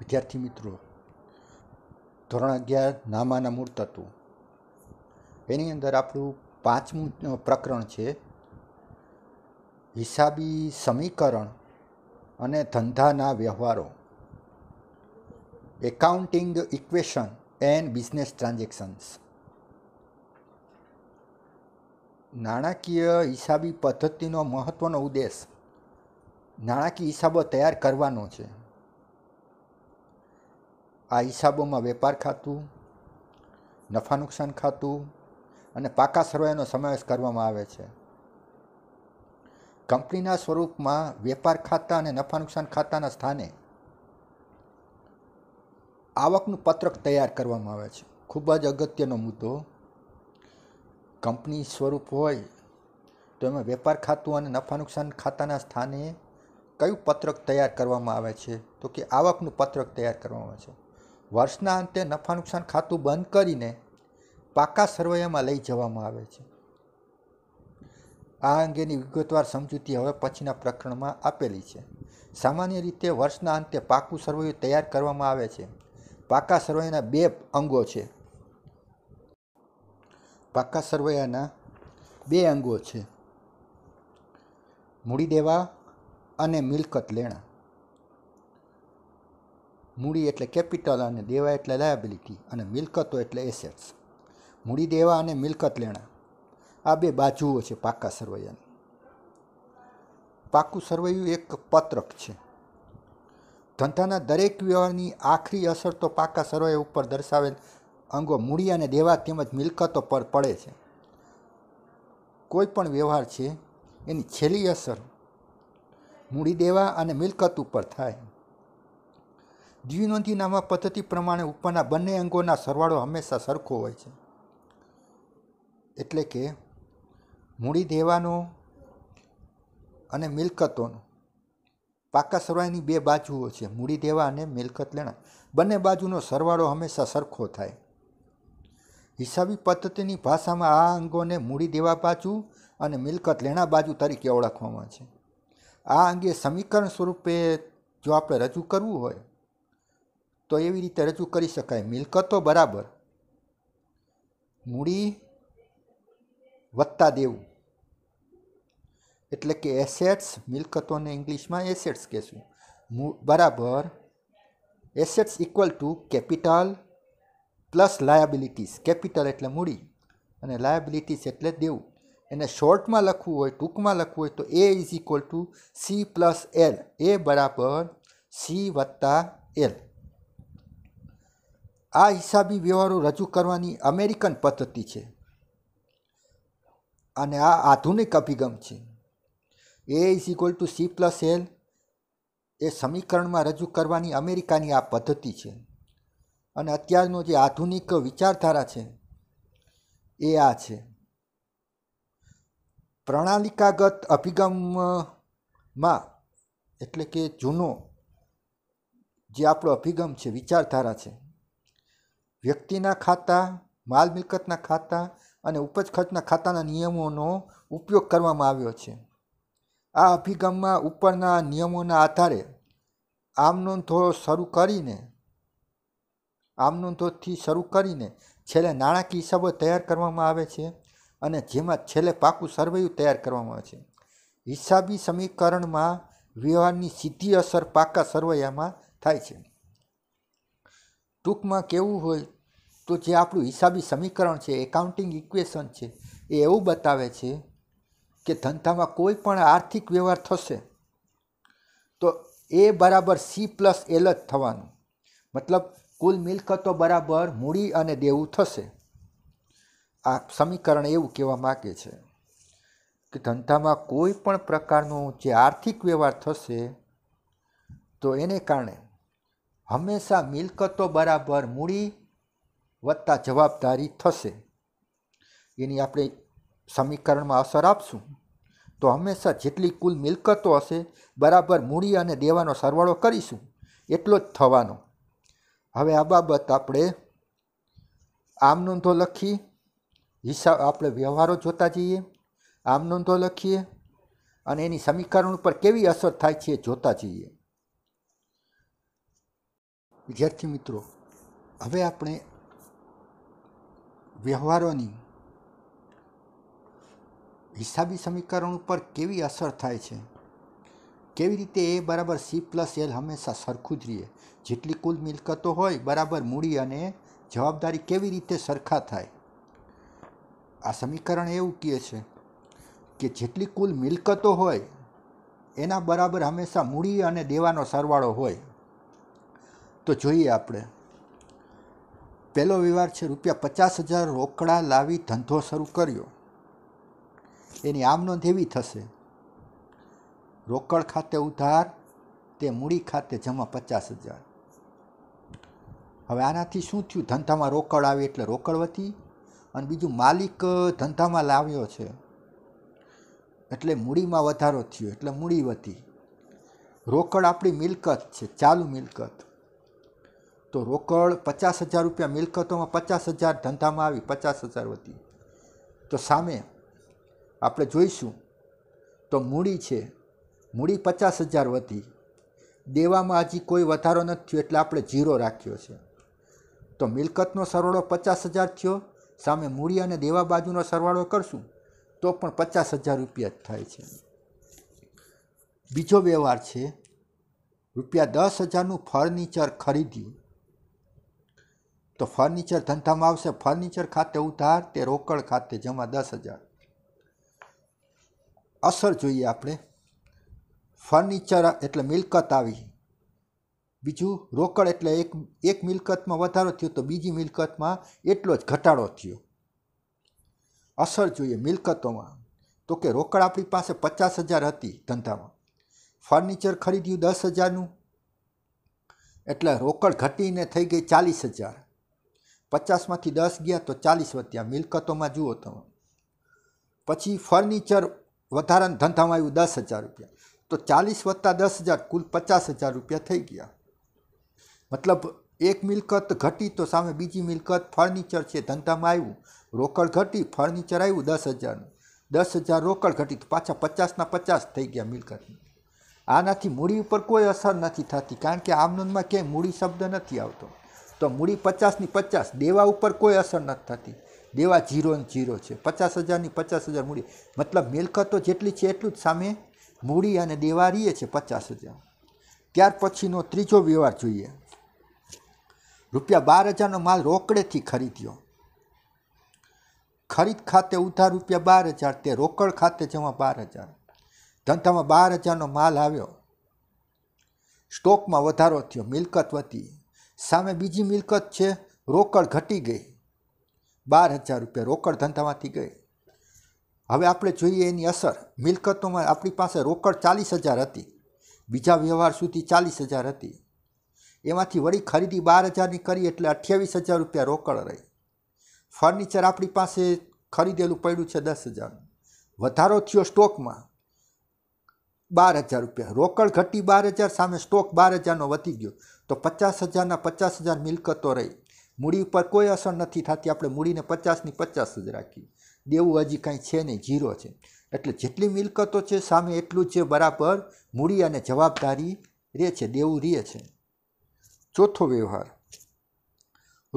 વિદ્યાર્થી મિત્રો ધોરણ અગિયાર નામાના મૂળ તત્વો એની અંદર આપણું પાંચમું પ્રકરણ છે હિસાબી સમીકરણ અને ધંધાના વ્યવહારો accounting equation and business transactions નાણાકીય હિસાબી પદ્ધતિનો મહત્ત્વનો ઉદ્દેશ નાણાકીય હિસાબો તૈયાર કરવાનો છે આ હિસાબોમાં વેપાર ખાતું નફા નુકસાન ખાતું અને પાકા સર્વેનો સમાવેશ કરવામાં આવે છે કંપનીના સ્વરૂપમાં વેપાર ખાતા અને નફા નુકસાન ખાતાના સ્થાને આવકનું પત્રક તૈયાર કરવામાં આવે છે ખૂબ જ અગત્યનો મુદ્દો કંપની સ્વરૂપ હોય તો એમાં વેપાર ખાતું અને નફા નુકસાન ખાતાના સ્થાને કયું પત્રક તૈયાર કરવામાં આવે છે તો કે આવકનું પત્રક તૈયાર કરવામાં આવે છે વર્ષના અંતે નફા નુકસાન ખાતું બંધ કરીને પાકા સરવૈયામાં લઈ જવામાં આવે છે આ અંગેની વિગતવાર સમજૂતી હવે પછીના પ્રકરણમાં આપેલી છે સામાન્ય રીતે વર્ષના અંતે પાકું સરવૈયું તૈયાર કરવામાં આવે છે પાકા સરવૈયાના બે અંગો છે પાકા સરવૈયાના બે અંગો છે મૂડી દેવા અને મિલકત લેણા મૂડી એટલે કેપિટલ અને દેવા એટલે લાયબિલિટી અને મિલકતો એટલે એસેટ્સ મૂડી દેવા અને મિલકત લેણા આ બે બાજુઓ છે પાકા સરવૈયાની પાકું સરવૈયું એક પત્રક છે ધંધાના દરેક વ્યવહારની આખરી અસર તો પાકા સરવૈયા ઉપર દર્શાવેલ અંગો મૂડી અને દેવા તેમજ મિલકતો પર પડે છે કોઈ પણ વ્યવહાર છે એની છેલ્લી અસર મૂડી દેવા અને મિલકત ઉપર થાય દ્વિનોંધીનામાં પદ્ધતિ પ્રમાણે ઉપરના બંને અંગોના સરવાળો હંમેશા સરખો હોય છે એટલે કે મૂડી દેવાનો અને મિલકતોનો પાકા સરવાળાની બે બાજુઓ છે મૂડી દેવા અને મિલકત લેણા બંને બાજુનો સરવાળો હંમેશા સરખો થાય હિસાબી પદ્ધતિની ભાષામાં આ અંગોને મૂડી દેવા બાજુ અને મિલકત લેણા બાજુ તરીકે ઓળખવામાં છે આ અંગે સમીકરણ સ્વરૂપે જો આપણે રજૂ કરવું હોય તો એવી રીતે રજૂ કરી શકાય મિલકતો બરાબર મૂડી વત્તા દેવું એટલે કે એસેટ્સ મિલકતોને ઇંગ્લિશમાં એસેટ્સ કહેશું બરાબર assets equal to capital plus liabilities capital એટલે મૂડી અને લાયાબિલિટીઝ એટલે દેવું એને શોર્ટમાં લખવું હોય ટૂંકમાં લખવું હોય તો A is equal to C plus L A બરાબર સી વત્તા એલ આ હિસાબી વ્યવહારો રજૂ કરવાની અમેરિકન પદ્ધતિ છે અને આ આધુનિક અભિગમ છે A is equal to C plus L એ સમીકરણમાં રજૂ કરવાની અમેરિકાની આ પદ્ધતિ છે અને અત્યારનો જે આધુનિક વિચારધારા છે એ આ છે પ્રણાલિકાગત અભિગમમાં એટલે કે જૂનો જે આપણો અભિગમ છે વિચારધારા છે વ્યક્તિના ખાતા માલ મિલકતના ખાતા અને ઉપજ ખર્ચના ખાતાના નિયમોનો ઉપયોગ કરવામાં આવ્યો છે આ અભિગમમાં ઉપરના નિયમોના આધારે આમનોંધો શરૂ કરીને આમનોંધોથી શરૂ કરીને છેલ્લે નાણાકીય હિસાબો તૈયાર કરવામાં આવે છે અને જેમાં છેલ્લે પાકું સરવૈયું તૈયાર કરવામાં આવે છે હિસાબી સમીકરણમાં વ્યવહારની સીધી અસર પાકા સરવૈયામાં થાય છે ટૂંકમાં કેવું હોય તો જે આપણું હિસાબી સમીકરણ છે એકાઉન્ટિંગ ઇક્વેશન છે એ એવું બતાવે છે કે ધંધામાં કોઈ પણ આર્થિક વ્યવહાર થશે તો એ બરાબર સી પ્લસ એલ જ થવાનું મતલબ કુલ મિલકતો બરાબર મૂડી અને દેવું થશે આ સમીકરણ એવું કહેવા માગે છે કે ધંધામાં કોઈ પણ પ્રકારનો જે આર્થિક વ્યવહાર થશે તો એને કારણે હંમેશા મિલકતો બરાબર મૂડી વત્તા જવાબદારી થશે એની આપણે સમીકરણમાં અસર આપશું તો હંમેશા જેટલી કુલ મિલકતો હશે બરાબર મૂડી અને દેવાનો સરવાળો કરીશું એટલો જ થવાનો હવે આ બાબત આપણે આમ નોંધો લખી હિસાબ આપણે વ્યવહારો જોતા જઈએ આમ નોંધો લખીએ અને એની સમીકરણ ઉપર કેવી અસર થાય છે જોતા જઈએ વિદ્યાર્થી મિત્રો હવે આપણે વ્યવહારોની હિસાબી સમીકરણ ઉપર કેવી અસર થાય છે કેવી રીતે એ બરાબર સી પ્લસ એલ હંમેશા સરખું જ રહે જેટલી કુલ મિલકતો હોય બરાબર મૂડી અને જવાબદારી કેવી રીતે સરખા થાય આ સમીકરણ એવું કહે છે કે જેટલી કુલ મિલકતો હોય એના બરાબર હંમેશા મૂડી અને દેવાનો સરવાળો હોય તો જોઈએ આપણે પહેલો વ્યવહાર છે રૂપિયા પચાસ હજાર રોકડા લાવી ધંધો શરૂ કર્યો એની આમ એવી થશે રોકડ ખાતે ઉધાર તે મૂડી ખાતે જમા પચાસ હજાર હવે આનાથી શું થયું ધંધામાં રોકડ આવી એટલે રોકડ વધી અને બીજું માલિક ધંધામાં લાવ્યો છે એટલે મૂડીમાં વધારો થયો એટલે મૂડી વધી રોકડ આપણી મિલકત છે ચાલુ મિલકત તો રોકડ પચાસ હજાર રૂપિયા મિલકતોમાં પચાસ હજાર ધંધામાં આવી પચાસ હજાર વધી તો સામે આપણે જોઈશું તો મૂડી છે મૂડી પચાસ હજાર વધી દેવામાં હજી કોઈ વધારો નથી થયો એટલે આપણે ઝીરો રાખ્યો છે તો મિલકતનો સરવાળો પચાસ હજાર થયો સામે મૂડી અને દેવા બાજુનો સરવાળો કરશું તો પણ પચાસ હજાર રૂપિયા જ થાય છે બીજો વ્યવહાર છે રૂપિયા દસ હજારનું ફર્નિચર ખરીદ્યું તો ફર્નિચર ધંધામાં આવશે ફર્નિચર ખાતે ઉધાર તે રોકડ ખાતે જમા દસ હજાર અસર જોઈએ આપણે ફર્નિચર એટલે મિલકત આવી બીજું રોકડ એટલે એક એક મિલકતમાં વધારો થયો તો બીજી મિલકતમાં એટલો જ ઘટાડો થયો અસર જોઈએ મિલકતોમાં તો કે રોકડ આપણી પાસે પચાસ હજાર હતી ધંધામાં ફર્નિચર ખરીદ્યું દસ હજારનું એટલે રોકડ ઘટીને થઈ ગઈ ચાલીસ હજાર પચાસમાંથી દસ ગયા તો ચાલીસ વધ્યા મિલકતોમાં જુઓ તમે પછી ફર્નિચર વધારાના ધંધામાં આવ્યું દસ હજાર રૂપિયા તો ચાલીસ વત્તા દસ હજાર કુલ પચાસ હજાર રૂપિયા થઈ ગયા મતલબ એક મિલકત ઘટી તો સામે બીજી મિલકત ફર્નિચર છે ધંધામાં આવ્યું રોકડ ઘટી ફર્નિચર આવ્યું દસ હજારનું દસ હજાર રોકડ ઘટી તો પાછા પચાસના પચાસ થઈ ગયા મિલકતની આનાથી મૂડી ઉપર કોઈ અસર નથી થતી કારણ કે આમનંદમાં ક્યાંય મૂડી શબ્દ નથી આવતો તો મૂડી પચાસની પચાસ દેવા ઉપર કોઈ અસર નથી થતી દેવા જીરો ને જીરો છે પચાસ હજારની પચાસ હજાર મૂડી મતલબ મિલકતો જેટલી છે એટલું જ સામે મૂડી અને દેવા રહીએ છે પચાસ હજાર ત્યાર પછીનો ત્રીજો વ્યવહાર જોઈએ રૂપિયા બાર હજારનો માલ રોકડેથી ખરીદ્યો ખરીદ ખાતે ઉધાર રૂપિયા બાર હજાર તે રોકડ ખાતે જમા બાર હજાર ધંધામાં બાર હજારનો માલ આવ્યો સ્ટોકમાં વધારો થયો મિલકત વધી સામે બીજી મિલકત છે રોકડ ઘટી ગઈ બાર હજાર રૂપિયા રોકડ ધંધામાંથી ગઈ હવે આપણે જોઈએ એની અસર મિલકતોમાં આપણી પાસે રોકડ ચાલીસ હજાર હતી બીજા વ્યવહાર સુધી ચાલીસ હજાર હતી એમાંથી વળી ખરીદી બાર હજારની કરી એટલે અઠ્યાવીસ હજાર રૂપિયા રોકડ રહી ફર્નિચર આપણી પાસે ખરીદેલું પડ્યું છે દસ હજારનું વધારો થયો સ્ટોકમાં બાર હજાર રૂપિયા રોકડ ઘટી બાર હજાર સામે સ્ટોક બાર હજારનો વધી ગયો તો પચાસ હજારના પચાસ હજાર મિલકતો રહી મૂડી ઉપર કોઈ અસર નથી થતી આપણે મૂડીને પચાસની પચાસ જ રાખી દેવું હજી કાંઈ છે નહીં ઝીરો છે એટલે જેટલી મિલકતો છે સામે એટલું જ છે બરાબર મૂડી અને જવાબદારી રહે છે દેવું રહે છે ચોથો વ્યવહાર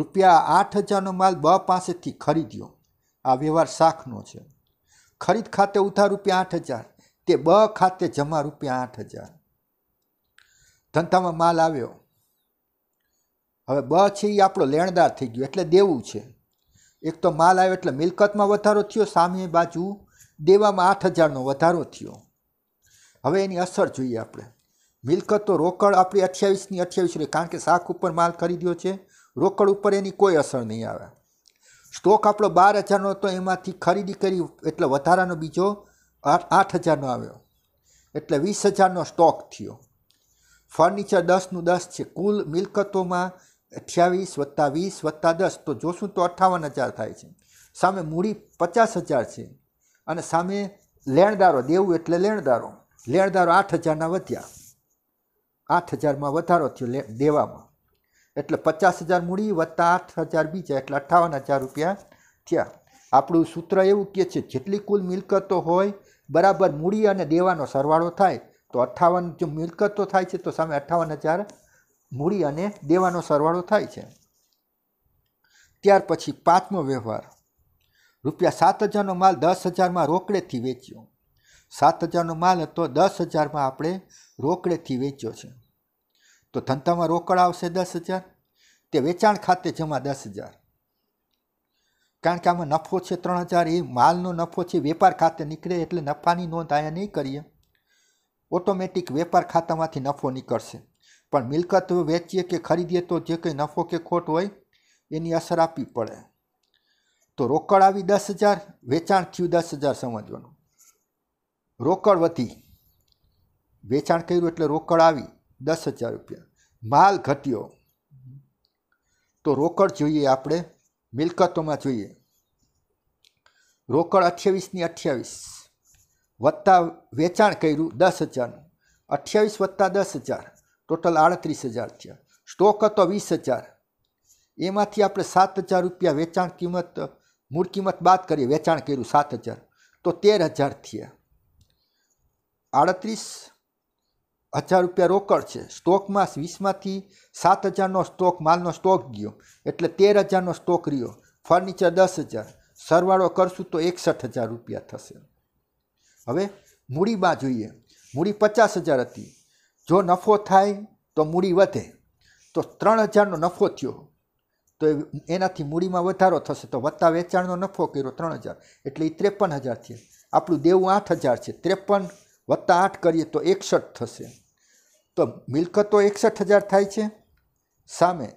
રૂપિયા આઠ હજારનો માલ બ પાસેથી ખરીદ્યો આ વ્યવહાર શાખનો છે ખરીદ ખાતે ઉધાર રૂપિયા આઠ હજાર તે બ ખાતે જમા રૂપિયા આઠ હજાર ધંધામાં માલ આવ્યો હવે બ છે એ આપણો લેણદાર થઈ ગયો એટલે દેવું છે એક તો માલ આવ્યો એટલે મિલકતમાં વધારો થયો સામે બાજુ દેવામાં આઠ હજારનો વધારો થયો હવે એની અસર જોઈએ આપણે મિલકત તો રોકડ આપણી અઠ્યાવીસની અઠ્યાવીસ રહી કારણ કે શાક ઉપર માલ ખરીદ્યો છે રોકડ ઉપર એની કોઈ અસર નહીં આવે સ્ટોક આપણો બાર હજારનો હતો એમાંથી ખરીદી કરી એટલે વધારાનો બીજો આઠ હજારનો આવ્યો એટલે વીસ હજારનો સ્ટોક થયો ફર્નિચર દસનું દસ છે કુલ મિલકતોમાં અઠ્યાવીસ વત્તા વીસ વત્તા દસ તો જોશું તો અઠ્ઠાવન હજાર થાય છે સામે મૂડી પચાસ હજાર છે અને સામે લેણદારો દેવું એટલે લેણદારો લેણદારો આઠ હજારના વધ્યા આઠ હજારમાં વધારો થયો દેવામાં એટલે પચાસ હજાર મૂડી વત્તા આઠ હજાર બીજા એટલે અઠ્ઠાવન હજાર રૂપિયા થયા આપણું સૂત્ર એવું કહે છે જેટલી કુલ મિલકતો હોય બરાબર મૂડી અને દેવાનો સરવાળો થાય તો અઠ્ઠાવન જો મિલકતો થાય છે તો સામે અઠ્ઠાવન હજાર મૂડી અને દેવાનો સરવાળો થાય છે ત્યાર પછી પાંચમો વ્યવહાર રૂપિયા સાત હજારનો માલ દસ હજારમાં રોકડેથી વેચ્યો સાત હજારનો માલ હતો દસ હજારમાં આપણે રોકડેથી વેચ્યો છે તો ધંધામાં રોકડ આવશે દસ હજાર તે વેચાણ ખાતે જમા દસ હજાર કારણ કે આમાં નફો છે ત્રણ હજાર એ માલનો નફો છે વેપાર ખાતે નીકળે એટલે નફાની નોંધ આયા નહીં કરીએ ઓટોમેટિક વેપાર ખાતામાંથી નફો નીકળશે પણ મિલકત વેચીએ કે ખરીદીએ તો જે કંઈ નફો કે ખોટ હોય એની અસર આપવી પડે તો રોકડ આવી દસ હજાર વેચાણ થયું દસ હજાર સમજવાનું રોકડ વધી વેચાણ કર્યું એટલે રોકડ આવી દસ હજાર રૂપિયા માલ ઘટ્યો તો રોકડ જોઈએ આપણે મિલકતોમાં જોઈએ રોકડ અઠ્યાવીસની અઠ્યાવીસ વત્તા વેચાણ કર્યું દસ હજારનું અઠ્યાવીસ વત્તા દસ હજાર ટોટલ આડત્રીસ હજાર થયા સ્ટોક હતો વીસ હજાર એમાંથી આપણે સાત હજાર રૂપિયા વેચાણ કિંમત મૂળ કિંમત બાદ કરીએ વેચાણ કર્યું સાત હજાર તો તેર હજાર થયા આડત્રીસ હજાર રૂપિયા રોકડ છે સ્ટોકમાં વીસમાંથી સાત હજારનો સ્ટોક માલનો સ્ટોક ગયો એટલે તેર હજારનો સ્ટોક રહ્યો ફર્નિચર દસ હજાર સરવાળો કરશું તો એકસઠ હજાર રૂપિયા થશે હવે મૂડીમાં જોઈએ મૂડી પચાસ હજાર હતી જો નફો થાય તો મૂડી વધે તો ત્રણ હજારનો નફો થયો તો એનાથી મૂડીમાં વધારો થશે તો વત્તા વેચાણનો નફો કર્યો ત્રણ હજાર એટલે એ ત્રેપન હજાર છે આપણું દેવું આઠ હજાર છે ત્રેપન વત્તા આઠ કરીએ તો એકસઠ થશે તો મિલકતો એકસઠ હજાર થાય છે સામે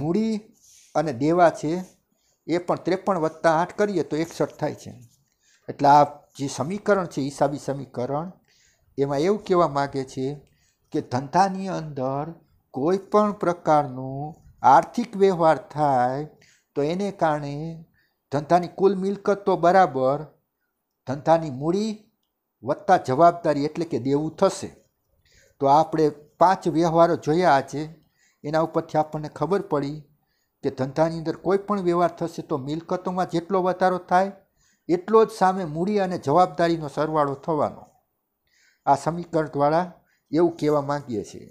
મૂડી અને દેવા છે એ પણ ત્રેપન વત્તા આઠ કરીએ તો એકસઠ થાય છે એટલે આ જે સમીકરણ છે હિસાબી સમીકરણ એમાં એવું કહેવા માગે છે કે ધંધાની અંદર કોઈ પણ પ્રકારનું આર્થિક વ્યવહાર થાય તો એને કારણે ધંધાની કુલ મિલકત તો બરાબર ધંધાની મૂડી વત્તા જવાબદારી એટલે કે દેવું થશે તો આપણે પાંચ વ્યવહારો જોયા આજે એના ઉપરથી આપણને ખબર પડી કે ધંધાની અંદર કોઈ પણ વ્યવહાર થશે તો મિલકતોમાં જેટલો વધારો થાય એટલો જ સામે મૂડી અને જવાબદારીનો સરવાળો થવાનો આ સમીકરણ દ્વારા એવું કહેવા માંગીએ છીએ